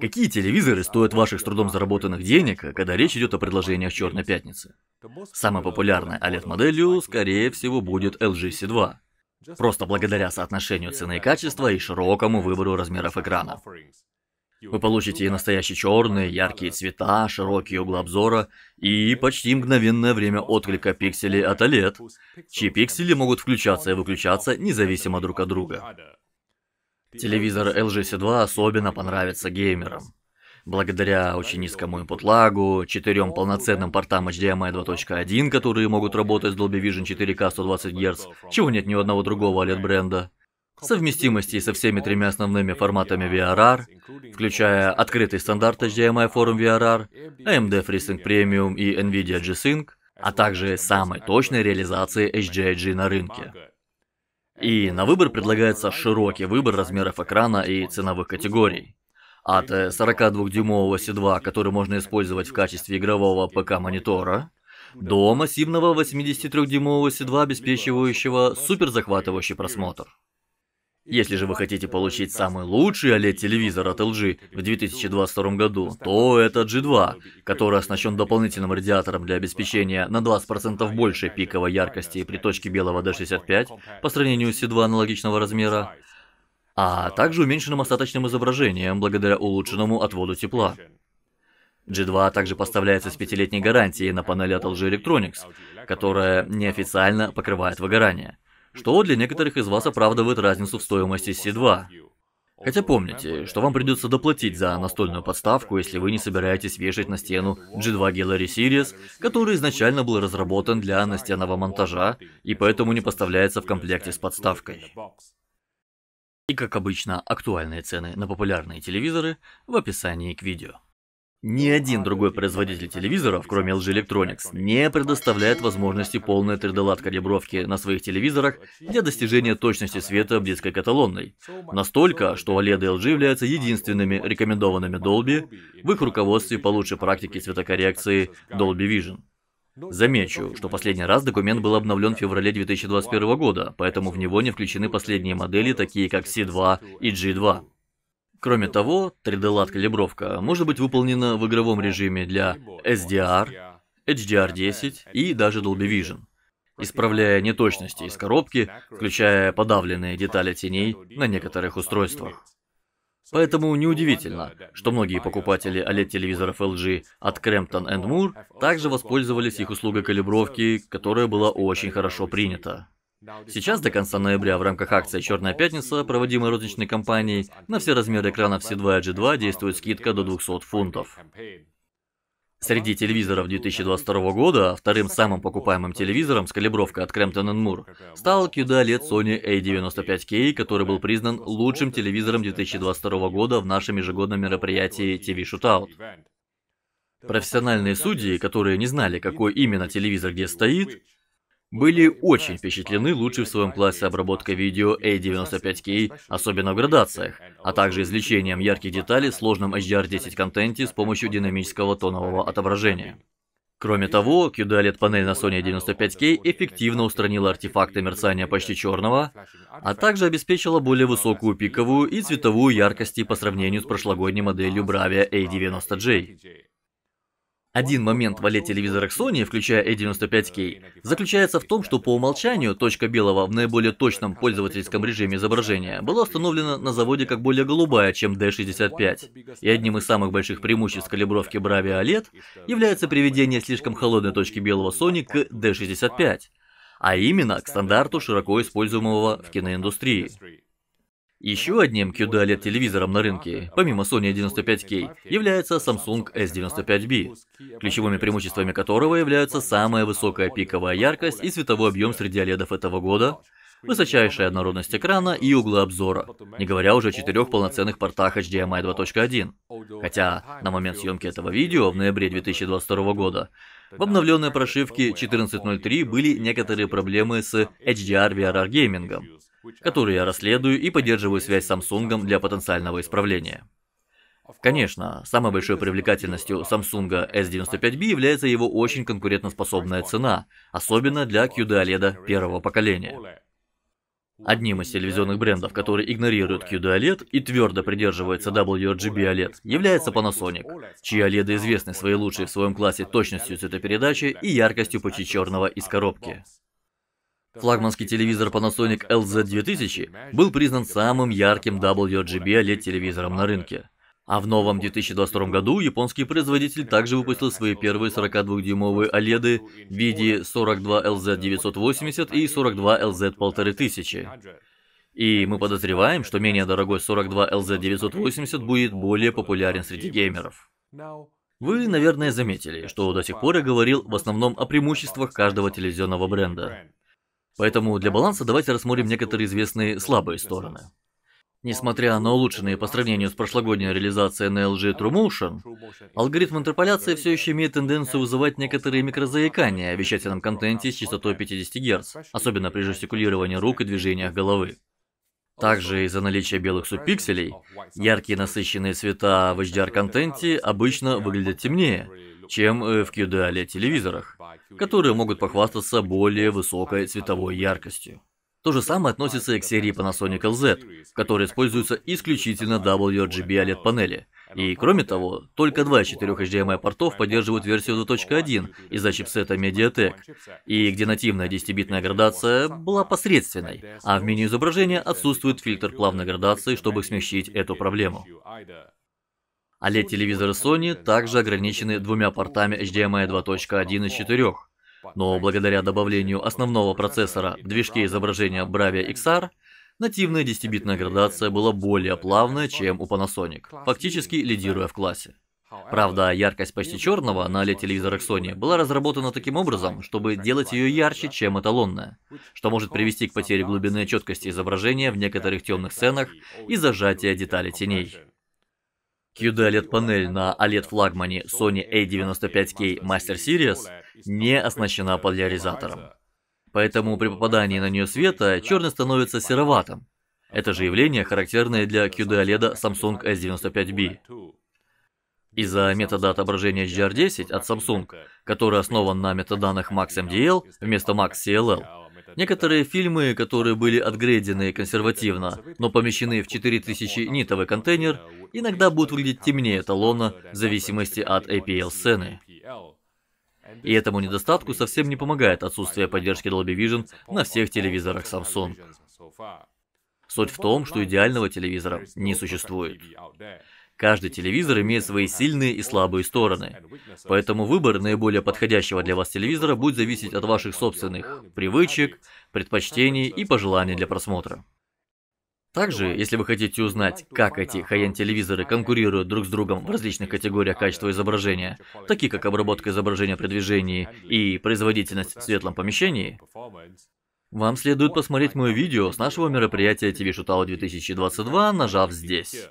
Какие телевизоры стоят ваших с трудом заработанных денег, когда речь идет о предложениях Черной Пятницы? Самой популярной OLED-моделью, скорее всего, будет LG C2. Просто благодаря соотношению цены и качества и широкому выбору размеров экрана. Вы получите и настоящие черные, яркие цвета, широкие углы обзора и почти мгновенное время отклика пикселей от OLED, чьи пиксели могут включаться и выключаться независимо друг от друга. Телевизор LG c 2 особенно понравится геймерам. Благодаря очень низкому input лагу, четырем полноценным портам HDMI 2.1, которые могут работать с Dolby Vision 4K 120 Гц, чего нет ни у одного другого OLED бренда, совместимости со всеми тремя основными форматами VRR, включая открытый стандарт HDMI Forum VRR, AMD FreeSync Premium и NVIDIA G-Sync, а также самой точной реализации HGIG на рынке. И на выбор предлагается широкий выбор размеров экрана и ценовых категорий. От 42-дюймового э, C2, который можно использовать в качестве игрового ПК-монитора, до массивного 83-дюймового C2, обеспечивающего суперзахватывающий просмотр. Если же вы хотите получить самый лучший OLED-телевизор от LG в 2022 году, то это G2, который оснащен дополнительным радиатором для обеспечения на 20% большей пиковой яркости при точке белого D65 по сравнению с C2 аналогичного размера, а также уменьшенным остаточным изображением благодаря улучшенному отводу тепла. G2 также поставляется с пятилетней гарантией на панели от LG Electronics, которая неофициально покрывает выгорание что для некоторых из вас оправдывает разницу в стоимости C2. Хотя помните, что вам придется доплатить за настольную подставку, если вы не собираетесь вешать на стену G2 Gallery Series, который изначально был разработан для настенного монтажа и поэтому не поставляется в комплекте с подставкой. И как обычно, актуальные цены на популярные телевизоры в описании к видео. Ни один другой производитель телевизоров, кроме LG Electronics, не предоставляет возможности полной 3D-лад калибровки на своих телевизорах для достижения точности света близкой к эталонной. Настолько, что OLED LG являются единственными рекомендованными Dolby в их руководстве по лучшей практике цветокоррекции Dolby Vision. Замечу, что последний раз документ был обновлен в феврале 2021 года, поэтому в него не включены последние модели, такие как C2 и G2. Кроме того, 3D-лад-калибровка может быть выполнена в игровом режиме для SDR, HDR10 и даже Dolby Vision, исправляя неточности из коробки, включая подавленные детали теней на некоторых устройствах. Поэтому неудивительно, что многие покупатели OLED-телевизоров LG от Крэмптон Moore также воспользовались их услугой калибровки, которая была очень хорошо принята. Сейчас до конца ноября в рамках акции «Черная пятница», проводимой розничной компанией, на все размеры экранов C2 и G2 действует скидка до 200 фунтов. Среди телевизоров 2022 года а вторым самым покупаемым телевизором с калибровкой от Кремптон Мур стал QD-OLED Sony A95K, который был признан лучшим телевизором 2022 года в нашем ежегодном мероприятии TV Shootout. Профессиональные судьи, которые не знали, какой именно телевизор где стоит, были очень впечатлены лучшей в своем классе обработкой видео A95K, особенно в градациях, а также извлечением ярких деталей в сложном HDR10 контенте с помощью динамического тонового отображения. Кроме того, QD-OLED-панель на Sony 95K эффективно устранила артефакты мерцания почти черного, а также обеспечила более высокую пиковую и цветовую яркость по сравнению с прошлогодней моделью Bravia A90J. Один момент в OLED телевизорах Sony, включая A95K, заключается в том, что по умолчанию точка белого в наиболее точном пользовательском режиме изображения была установлена на заводе как более голубая, чем D65. И одним из самых больших преимуществ калибровки Bravia OLED является приведение слишком холодной точки белого Sony к D65, а именно к стандарту широко используемого в киноиндустрии. Еще одним QD-OLED-телевизором на рынке, помимо Sony 95K, является Samsung S95B, ключевыми преимуществами которого являются самая высокая пиковая яркость и световой объем среди OLED этого года, высочайшая однородность экрана и углы обзора, не говоря уже о четырех полноценных портах HDMI 2.1. Хотя на момент съемки этого видео в ноябре 2022 года в обновленной прошивке 14.03 были некоторые проблемы с HDR VRR геймингом которые я расследую и поддерживаю связь с Samsung для потенциального исправления. Конечно, самой большой привлекательностью Samsung S95B является его очень конкурентоспособная цена, особенно для QD OLED первого поколения. Одним из телевизионных брендов, который игнорирует QD OLED и твердо придерживается WRGB OLED, является Panasonic, чьи OLED известны своей лучшей в своем классе точностью цветопередачи и яркостью почти черного из коробки. Флагманский телевизор Panasonic LZ2000 был признан самым ярким WRGB OLED-телевизором на рынке. А в новом 2022 году японский производитель также выпустил свои первые 42-дюймовые OLED в виде 42LZ980 и 42LZ1500. И мы подозреваем, что менее дорогой 42LZ980 будет более популярен среди геймеров. Вы, наверное, заметили, что до сих пор я говорил в основном о преимуществах каждого телевизионного бренда. Поэтому для баланса давайте рассмотрим некоторые известные слабые стороны. Несмотря на улучшенные по сравнению с прошлогодней реализацией NLG TrueMotion, алгоритм интерполяции все еще имеет тенденцию вызывать некоторые микрозаикания о вещательном контенте с частотой 50 Гц, особенно при жестикулировании рук и движениях головы. Также из-за наличия белых субпикселей, яркие насыщенные цвета в HDR-контенте обычно выглядят темнее, чем э, в QDALE-телевизорах, которые могут похвастаться более высокой цветовой яркостью. То же самое относится и к серии Panasonic LZ, в которой используются исключительно WRGB OLED-панели. И кроме того, только два из четырех HDMI портов поддерживают версию 2.1 из-за чипсета Mediatek, и где нативная 10-битная градация была посредственной, а в меню изображения отсутствует фильтр плавной градации, чтобы смягчить эту проблему. Але телевизоры Sony также ограничены двумя портами HDMI 2.1 эм из четырех. Но благодаря добавлению основного процессора в движке изображения Bravia XR, нативная 10-битная градация была более плавная, чем у Panasonic, фактически лидируя в классе. Правда, яркость почти черного на OLED-телевизорах Sony была разработана таким образом, чтобы делать ее ярче, чем эталонная, что может привести к потере глубины и четкости изображения в некоторых темных сценах и зажатия деталей теней. QD-OLED-панель на OLED-флагмане Sony A95K Master Series не оснащена поляризатором. Поэтому при попадании на нее света черный становится сероватым. Это же явление характерное для QD-OLED Samsung S95B. Из-за метода отображения HDR10 от Samsung, который основан на метаданных MaxMDL вместо MaxCLL, Некоторые фильмы, которые были отгрейдены консервативно, но помещены в 4000 нитовый контейнер, иногда будут выглядеть темнее эталона в зависимости от APL-сцены. И этому недостатку совсем не помогает отсутствие поддержки Dolby Vision на всех телевизорах Samsung. Суть в том, что идеального телевизора не существует. Каждый телевизор имеет свои сильные и слабые стороны. Поэтому выбор наиболее подходящего для вас телевизора будет зависеть от ваших собственных привычек, предпочтений и пожеланий для просмотра. Также, если вы хотите узнать, как эти хай-энд телевизоры конкурируют друг с другом в различных категориях качества изображения, такие как обработка изображения при движении и производительность в светлом помещении, вам следует посмотреть мое видео с нашего мероприятия TV Shootout 2022, нажав здесь.